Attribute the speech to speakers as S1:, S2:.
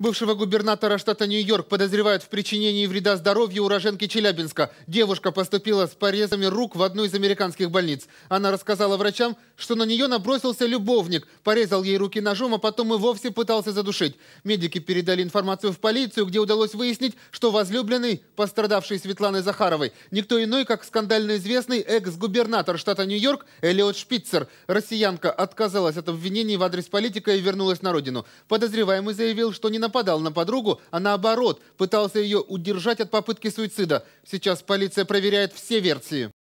S1: Бывшего губернатора штата Нью-Йорк подозревают в причинении вреда здоровью уроженки Челябинска. Девушка поступила с порезами рук в одну из американских больниц. Она рассказала врачам, что на нее набросился любовник, порезал ей руки ножом, а потом и вовсе пытался задушить. Медики передали информацию в полицию, где удалось выяснить, что возлюбленный, пострадавший Светланы Захаровой, никто иной, как скандально известный экс-губернатор штата Нью-Йорк Элиот Шпицер. Россиянка отказалась от обвинений в адрес политика и вернулась на родину. Подозреваемый заявил, что не нападал на подругу, а наоборот, пытался ее удержать от попытки суицида. Сейчас полиция проверяет все версии.